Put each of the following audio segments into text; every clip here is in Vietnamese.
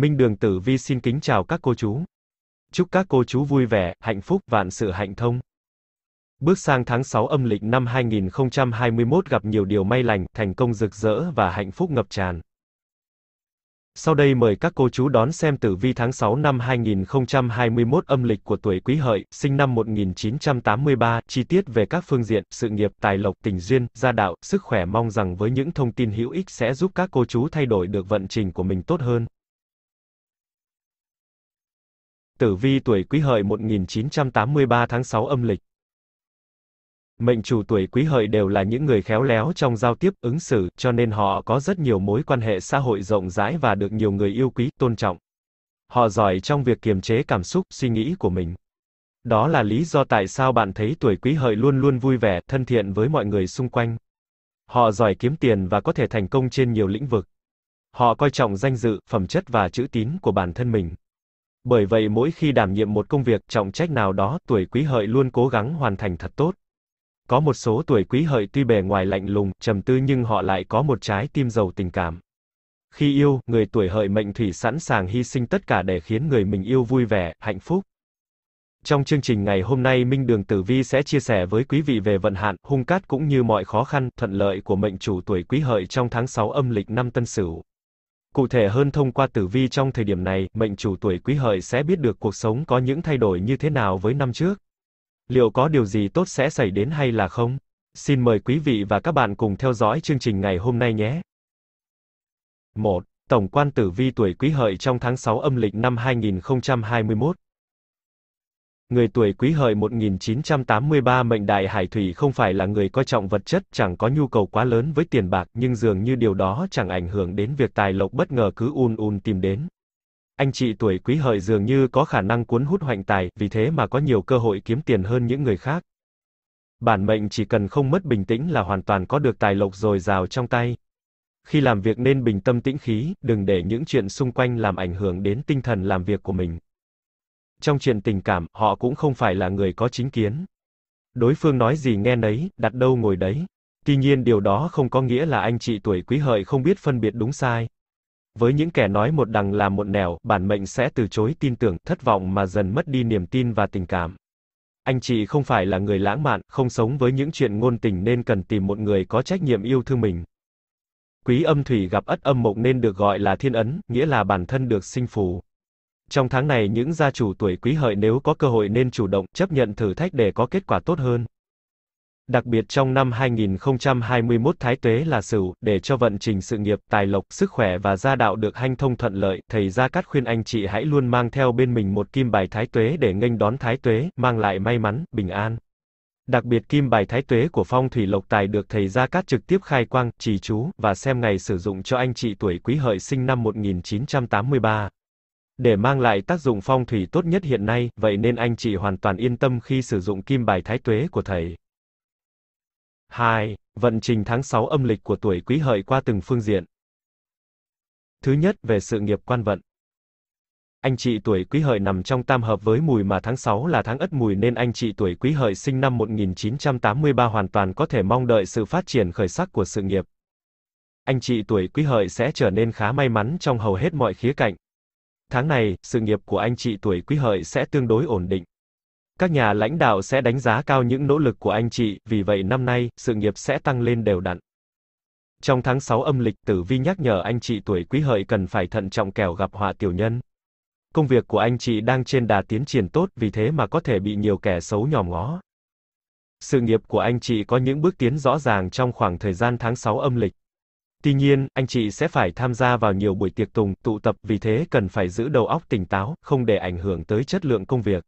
Minh Đường Tử Vi xin kính chào các cô chú. Chúc các cô chú vui vẻ, hạnh phúc, vạn sự hạnh thông. Bước sang tháng 6 âm lịch năm 2021 gặp nhiều điều may lành, thành công rực rỡ và hạnh phúc ngập tràn. Sau đây mời các cô chú đón xem tử vi tháng 6 năm 2021 âm lịch của tuổi Quý Hợi, sinh năm 1983, chi tiết về các phương diện, sự nghiệp, tài lộc, tình duyên, gia đạo, sức khỏe mong rằng với những thông tin hữu ích sẽ giúp các cô chú thay đổi được vận trình của mình tốt hơn. Tử vi tuổi Quý Hợi 1983 tháng 6 âm lịch. Mệnh chủ tuổi Quý Hợi đều là những người khéo léo trong giao tiếp, ứng xử, cho nên họ có rất nhiều mối quan hệ xã hội rộng rãi và được nhiều người yêu quý, tôn trọng. Họ giỏi trong việc kiềm chế cảm xúc, suy nghĩ của mình. Đó là lý do tại sao bạn thấy tuổi Quý Hợi luôn luôn vui vẻ, thân thiện với mọi người xung quanh. Họ giỏi kiếm tiền và có thể thành công trên nhiều lĩnh vực. Họ coi trọng danh dự, phẩm chất và chữ tín của bản thân mình. Bởi vậy mỗi khi đảm nhiệm một công việc trọng trách nào đó, tuổi quý hợi luôn cố gắng hoàn thành thật tốt. Có một số tuổi quý hợi tuy bề ngoài lạnh lùng, trầm tư nhưng họ lại có một trái tim giàu tình cảm. Khi yêu, người tuổi hợi mệnh thủy sẵn sàng hy sinh tất cả để khiến người mình yêu vui vẻ, hạnh phúc. Trong chương trình ngày hôm nay Minh Đường Tử Vi sẽ chia sẻ với quý vị về vận hạn, hung cát cũng như mọi khó khăn, thuận lợi của mệnh chủ tuổi quý hợi trong tháng 6 âm lịch năm Tân Sửu. Cụ thể hơn thông qua tử vi trong thời điểm này, mệnh chủ tuổi quý hợi sẽ biết được cuộc sống có những thay đổi như thế nào với năm trước. Liệu có điều gì tốt sẽ xảy đến hay là không? Xin mời quý vị và các bạn cùng theo dõi chương trình ngày hôm nay nhé. 1. Tổng quan tử vi tuổi quý hợi trong tháng 6 âm lịch năm 2021 người tuổi quý hợi 1983 mệnh đại hải thủy không phải là người coi trọng vật chất, chẳng có nhu cầu quá lớn với tiền bạc, nhưng dường như điều đó chẳng ảnh hưởng đến việc tài lộc bất ngờ cứ un un tìm đến. Anh chị tuổi quý hợi dường như có khả năng cuốn hút hoạnh tài, vì thế mà có nhiều cơ hội kiếm tiền hơn những người khác. Bản mệnh chỉ cần không mất bình tĩnh là hoàn toàn có được tài lộc dồi dào trong tay. Khi làm việc nên bình tâm tĩnh khí, đừng để những chuyện xung quanh làm ảnh hưởng đến tinh thần làm việc của mình trong chuyện tình cảm, họ cũng không phải là người có chính kiến. Đối phương nói gì nghe nấy, đặt đâu ngồi đấy. Tuy nhiên điều đó không có nghĩa là anh chị tuổi quý hợi không biết phân biệt đúng sai. Với những kẻ nói một đằng làm một nẻo, bản mệnh sẽ từ chối tin tưởng, thất vọng mà dần mất đi niềm tin và tình cảm. Anh chị không phải là người lãng mạn, không sống với những chuyện ngôn tình nên cần tìm một người có trách nhiệm yêu thương mình. Quý âm thủy gặp ất âm mộc nên được gọi là thiên ấn, nghĩa là bản thân được sinh phù. Trong tháng này những gia chủ tuổi quý hợi nếu có cơ hội nên chủ động chấp nhận thử thách để có kết quả tốt hơn. Đặc biệt trong năm 2021 Thái Tuế là Sửu, để cho vận trình sự nghiệp, tài lộc, sức khỏe và gia đạo được hanh thông thuận lợi, thầy Gia Cát khuyên anh chị hãy luôn mang theo bên mình một kim bài Thái Tuế để nghênh đón Thái Tuế, mang lại may mắn, bình an. Đặc biệt kim bài Thái Tuế của Phong Thủy Lộc Tài được thầy Gia Cát trực tiếp khai quang, trì chú và xem ngày sử dụng cho anh chị tuổi Quý Hợi sinh năm 1983. Để mang lại tác dụng phong thủy tốt nhất hiện nay, vậy nên anh chị hoàn toàn yên tâm khi sử dụng kim bài thái tuế của thầy. 2. Vận trình tháng 6 âm lịch của tuổi quý hợi qua từng phương diện. Thứ nhất, về sự nghiệp quan vận. Anh chị tuổi quý hợi nằm trong tam hợp với mùi mà tháng 6 là tháng ất mùi nên anh chị tuổi quý hợi sinh năm 1983 hoàn toàn có thể mong đợi sự phát triển khởi sắc của sự nghiệp. Anh chị tuổi quý hợi sẽ trở nên khá may mắn trong hầu hết mọi khía cạnh, Tháng này, sự nghiệp của anh chị tuổi Quý Hợi sẽ tương đối ổn định. Các nhà lãnh đạo sẽ đánh giá cao những nỗ lực của anh chị, vì vậy năm nay, sự nghiệp sẽ tăng lên đều đặn. Trong tháng 6 âm lịch, Tử Vi nhắc nhở anh chị tuổi Quý Hợi cần phải thận trọng kẻo gặp họa tiểu nhân. Công việc của anh chị đang trên đà tiến triển tốt, vì thế mà có thể bị nhiều kẻ xấu nhòm ngó. Sự nghiệp của anh chị có những bước tiến rõ ràng trong khoảng thời gian tháng 6 âm lịch. Tuy nhiên, anh chị sẽ phải tham gia vào nhiều buổi tiệc tùng, tụ tập, vì thế cần phải giữ đầu óc tỉnh táo, không để ảnh hưởng tới chất lượng công việc.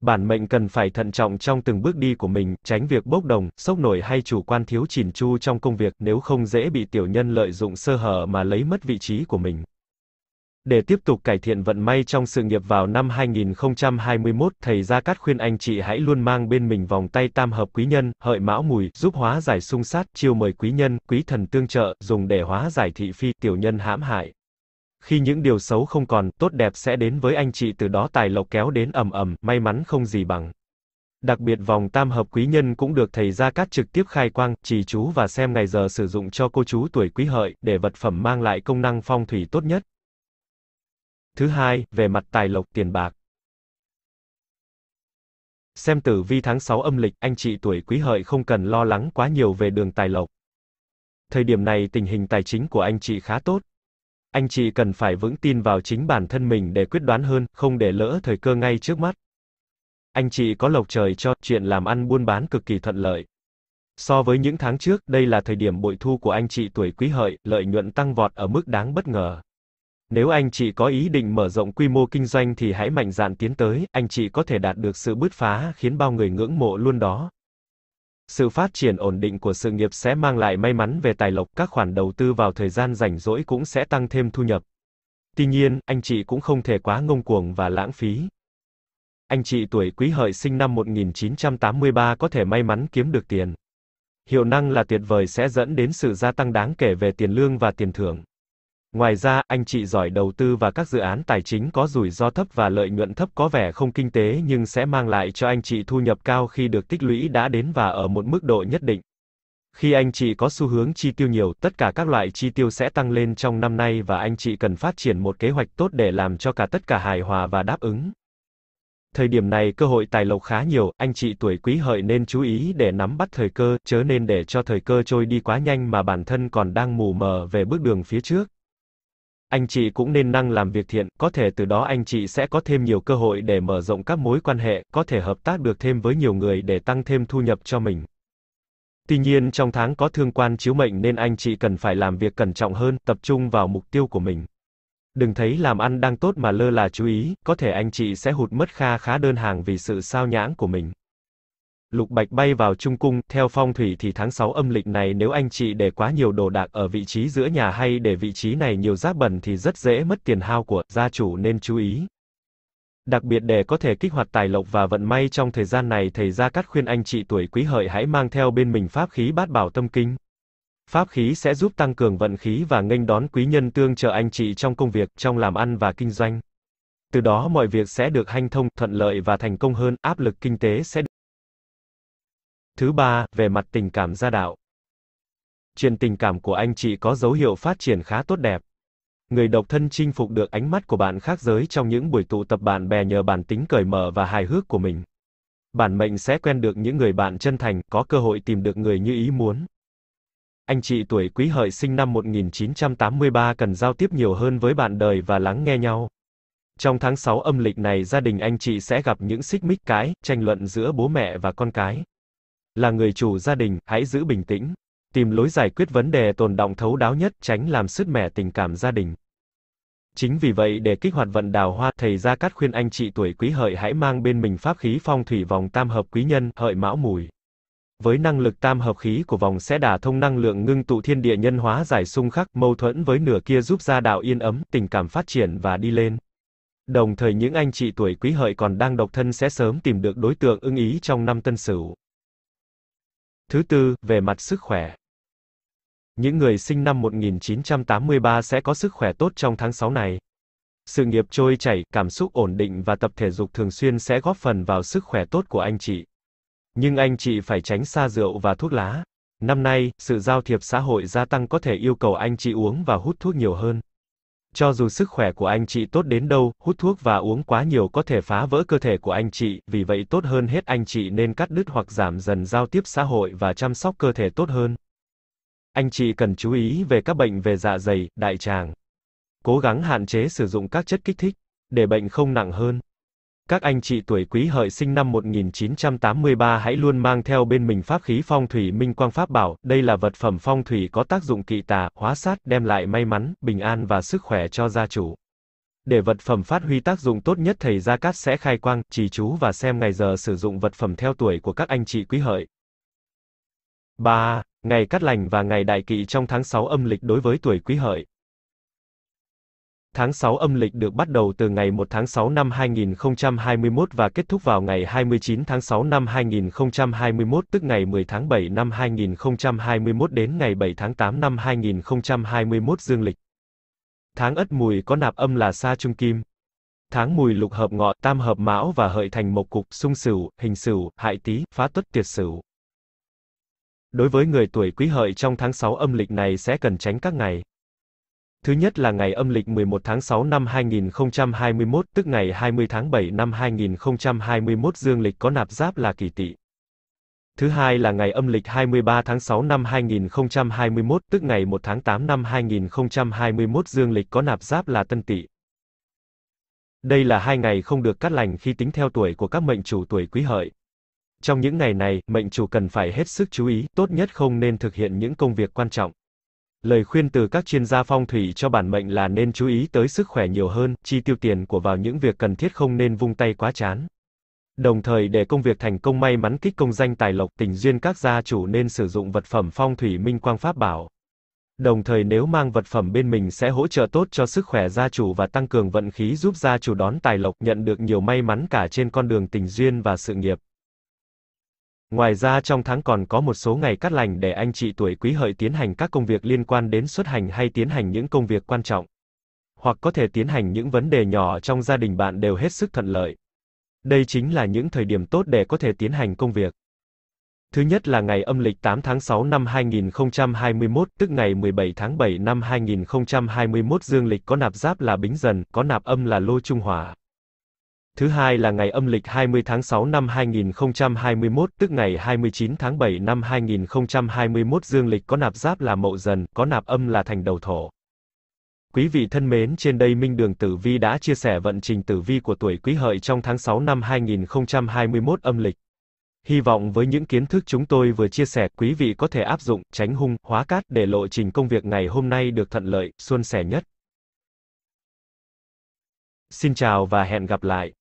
Bản mệnh cần phải thận trọng trong từng bước đi của mình, tránh việc bốc đồng, sốc nổi hay chủ quan thiếu chỉn chu trong công việc, nếu không dễ bị tiểu nhân lợi dụng sơ hở mà lấy mất vị trí của mình. Để tiếp tục cải thiện vận may trong sự nghiệp vào năm 2021, thầy Gia Cát khuyên anh chị hãy luôn mang bên mình vòng tay tam hợp quý nhân, hợi mão mùi, giúp hóa giải xung sát, chiêu mời quý nhân, quý thần tương trợ, dùng để hóa giải thị phi, tiểu nhân hãm hại. Khi những điều xấu không còn, tốt đẹp sẽ đến với anh chị từ đó tài lộc kéo đến ầm ầm, may mắn không gì bằng. Đặc biệt vòng tam hợp quý nhân cũng được thầy Gia Cát trực tiếp khai quang, trì chú và xem ngày giờ sử dụng cho cô chú tuổi quý hợi, để vật phẩm mang lại công năng phong thủy tốt nhất. Thứ hai, về mặt tài lộc tiền bạc. Xem tử vi tháng 6 âm lịch, anh chị tuổi quý hợi không cần lo lắng quá nhiều về đường tài lộc. Thời điểm này tình hình tài chính của anh chị khá tốt. Anh chị cần phải vững tin vào chính bản thân mình để quyết đoán hơn, không để lỡ thời cơ ngay trước mắt. Anh chị có lộc trời cho, chuyện làm ăn buôn bán cực kỳ thuận lợi. So với những tháng trước, đây là thời điểm bội thu của anh chị tuổi quý hợi, lợi nhuận tăng vọt ở mức đáng bất ngờ. Nếu anh chị có ý định mở rộng quy mô kinh doanh thì hãy mạnh dạn tiến tới, anh chị có thể đạt được sự bứt phá khiến bao người ngưỡng mộ luôn đó. Sự phát triển ổn định của sự nghiệp sẽ mang lại may mắn về tài lộc, các khoản đầu tư vào thời gian rảnh rỗi cũng sẽ tăng thêm thu nhập. Tuy nhiên, anh chị cũng không thể quá ngông cuồng và lãng phí. Anh chị tuổi Quý Hợi sinh năm 1983 có thể may mắn kiếm được tiền. Hiệu năng là tuyệt vời sẽ dẫn đến sự gia tăng đáng kể về tiền lương và tiền thưởng. Ngoài ra, anh chị giỏi đầu tư và các dự án tài chính có rủi ro thấp và lợi nhuận thấp có vẻ không kinh tế nhưng sẽ mang lại cho anh chị thu nhập cao khi được tích lũy đã đến và ở một mức độ nhất định. Khi anh chị có xu hướng chi tiêu nhiều, tất cả các loại chi tiêu sẽ tăng lên trong năm nay và anh chị cần phát triển một kế hoạch tốt để làm cho cả tất cả hài hòa và đáp ứng. Thời điểm này cơ hội tài lộc khá nhiều, anh chị tuổi quý hợi nên chú ý để nắm bắt thời cơ, chớ nên để cho thời cơ trôi đi quá nhanh mà bản thân còn đang mù mờ về bước đường phía trước anh chị cũng nên năng làm việc thiện, có thể từ đó anh chị sẽ có thêm nhiều cơ hội để mở rộng các mối quan hệ, có thể hợp tác được thêm với nhiều người để tăng thêm thu nhập cho mình. Tuy nhiên trong tháng có thương quan chiếu mệnh nên anh chị cần phải làm việc cẩn trọng hơn, tập trung vào mục tiêu của mình. Đừng thấy làm ăn đang tốt mà lơ là chú ý, có thể anh chị sẽ hụt mất kha khá đơn hàng vì sự sao nhãng của mình. Lục Bạch bay vào Trung Cung, theo phong thủy thì tháng 6 âm lịch này nếu anh chị để quá nhiều đồ đạc ở vị trí giữa nhà hay để vị trí này nhiều rác bẩn thì rất dễ mất tiền hao của, gia chủ nên chú ý. Đặc biệt để có thể kích hoạt tài lộc và vận may trong thời gian này thầy Gia Cát khuyên anh chị tuổi quý hợi hãy mang theo bên mình pháp khí bát bảo tâm kinh. Pháp khí sẽ giúp tăng cường vận khí và nghênh đón quý nhân tương trợ anh chị trong công việc, trong làm ăn và kinh doanh. Từ đó mọi việc sẽ được hanh thông, thuận lợi và thành công hơn, áp lực kinh tế sẽ được Thứ ba, về mặt tình cảm gia đạo. Chuyện tình cảm của anh chị có dấu hiệu phát triển khá tốt đẹp. Người độc thân chinh phục được ánh mắt của bạn khác giới trong những buổi tụ tập bạn bè nhờ bản tính cởi mở và hài hước của mình. Bản mệnh sẽ quen được những người bạn chân thành, có cơ hội tìm được người như ý muốn. Anh chị tuổi Quý Hợi sinh năm 1983 cần giao tiếp nhiều hơn với bạn đời và lắng nghe nhau. Trong tháng 6 âm lịch này gia đình anh chị sẽ gặp những xích mích cái, tranh luận giữa bố mẹ và con cái. Là người chủ gia đình, hãy giữ bình tĩnh, tìm lối giải quyết vấn đề tồn động thấu đáo nhất, tránh làm sứt mẻ tình cảm gia đình. Chính vì vậy để kích hoạt vận đào hoa, thầy Gia Cát khuyên anh chị tuổi quý hợi hãy mang bên mình pháp khí phong thủy vòng tam hợp quý nhân, hợi mão mùi. Với năng lực tam hợp khí của vòng sẽ đả thông năng lượng ngưng tụ thiên địa nhân hóa giải xung khắc, mâu thuẫn với nửa kia giúp gia đạo yên ấm, tình cảm phát triển và đi lên. Đồng thời những anh chị tuổi quý hợi còn đang độc thân sẽ sớm tìm được đối tượng ưng ý trong năm tân sửu. Thứ tư, về mặt sức khỏe. Những người sinh năm 1983 sẽ có sức khỏe tốt trong tháng 6 này. Sự nghiệp trôi chảy, cảm xúc ổn định và tập thể dục thường xuyên sẽ góp phần vào sức khỏe tốt của anh chị. Nhưng anh chị phải tránh xa rượu và thuốc lá. Năm nay, sự giao thiệp xã hội gia tăng có thể yêu cầu anh chị uống và hút thuốc nhiều hơn. Cho dù sức khỏe của anh chị tốt đến đâu, hút thuốc và uống quá nhiều có thể phá vỡ cơ thể của anh chị, vì vậy tốt hơn hết anh chị nên cắt đứt hoặc giảm dần giao tiếp xã hội và chăm sóc cơ thể tốt hơn. Anh chị cần chú ý về các bệnh về dạ dày, đại tràng. Cố gắng hạn chế sử dụng các chất kích thích để bệnh không nặng hơn. Các anh chị tuổi quý hợi sinh năm 1983 hãy luôn mang theo bên mình pháp khí phong thủy minh quang pháp bảo, đây là vật phẩm phong thủy có tác dụng kỵ tà, hóa sát, đem lại may mắn, bình an và sức khỏe cho gia chủ. Để vật phẩm phát huy tác dụng tốt nhất thầy Gia Cát sẽ khai quang, trì chú và xem ngày giờ sử dụng vật phẩm theo tuổi của các anh chị quý hợi. 3. Ngày cát lành và ngày đại kỵ trong tháng 6 âm lịch đối với tuổi quý hợi. Tháng 6 âm lịch được bắt đầu từ ngày 1 tháng 6 năm 2021 và kết thúc vào ngày 29 tháng 6 năm 2021 tức ngày 10 tháng 7 năm 2021 đến ngày 7 tháng 8 năm 2021 dương lịch. Tháng Ất Mùi có nạp âm là Sa Trung Kim. Tháng Mùi lục hợp ngọ, tam hợp mão và hợi thành một cục, xung sửu, hình sửu, hại tý, phá tuất tiệt sửu. Đối với người tuổi Quý Hợi trong tháng 6 âm lịch này sẽ cần tránh các ngày Thứ nhất là ngày âm lịch 11 tháng 6 năm 2021, tức ngày 20 tháng 7 năm 2021 dương lịch có nạp giáp là kỷ tỵ. Thứ hai là ngày âm lịch 23 tháng 6 năm 2021, tức ngày 1 tháng 8 năm 2021 dương lịch có nạp giáp là tân tỵ. Đây là hai ngày không được cắt lành khi tính theo tuổi của các mệnh chủ tuổi quý hợi. Trong những ngày này, mệnh chủ cần phải hết sức chú ý, tốt nhất không nên thực hiện những công việc quan trọng. Lời khuyên từ các chuyên gia phong thủy cho bản mệnh là nên chú ý tới sức khỏe nhiều hơn, chi tiêu tiền của vào những việc cần thiết không nên vung tay quá chán. Đồng thời để công việc thành công may mắn kích công danh tài lộc tình duyên các gia chủ nên sử dụng vật phẩm phong thủy minh quang pháp bảo. Đồng thời nếu mang vật phẩm bên mình sẽ hỗ trợ tốt cho sức khỏe gia chủ và tăng cường vận khí giúp gia chủ đón tài lộc nhận được nhiều may mắn cả trên con đường tình duyên và sự nghiệp. Ngoài ra trong tháng còn có một số ngày cắt lành để anh chị tuổi quý hợi tiến hành các công việc liên quan đến xuất hành hay tiến hành những công việc quan trọng. Hoặc có thể tiến hành những vấn đề nhỏ trong gia đình bạn đều hết sức thuận lợi. Đây chính là những thời điểm tốt để có thể tiến hành công việc. Thứ nhất là ngày âm lịch 8 tháng 6 năm 2021, tức ngày 17 tháng 7 năm 2021 dương lịch có nạp giáp là bính dần, có nạp âm là lô trung hòa. Thứ hai là ngày âm lịch 20 tháng 6 năm 2021, tức ngày 29 tháng 7 năm 2021 dương lịch có nạp giáp là mậu dần, có nạp âm là thành đầu thổ. Quý vị thân mến, trên đây Minh Đường Tử Vi đã chia sẻ vận trình tử vi của tuổi Quý Hợi trong tháng 6 năm 2021 âm lịch. Hy vọng với những kiến thức chúng tôi vừa chia sẻ, quý vị có thể áp dụng, tránh hung, hóa cát để lộ trình công việc ngày hôm nay được thuận lợi, suôn sẻ nhất. Xin chào và hẹn gặp lại.